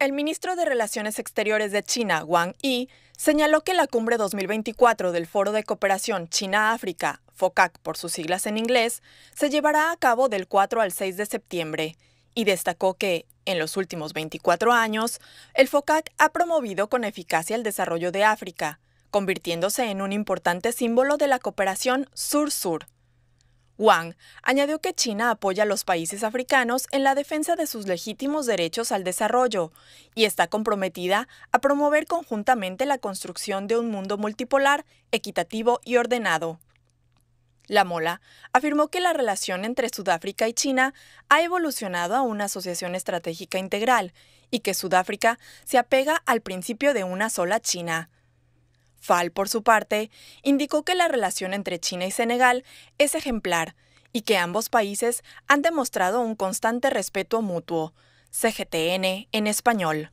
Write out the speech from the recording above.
El ministro de Relaciones Exteriores de China, Wang Yi, señaló que la cumbre 2024 del Foro de Cooperación China-África, FOCAC por sus siglas en inglés, se llevará a cabo del 4 al 6 de septiembre y destacó que, en los últimos 24 años, el FOCAC ha promovido con eficacia el desarrollo de África, convirtiéndose en un importante símbolo de la cooperación sur-sur. Wang añadió que China apoya a los países africanos en la defensa de sus legítimos derechos al desarrollo y está comprometida a promover conjuntamente la construcción de un mundo multipolar, equitativo y ordenado. La Mola afirmó que la relación entre Sudáfrica y China ha evolucionado a una asociación estratégica integral y que Sudáfrica se apega al principio de una sola China. FAL, por su parte, indicó que la relación entre China y Senegal es ejemplar y que ambos países han demostrado un constante respeto mutuo. CGTN en español.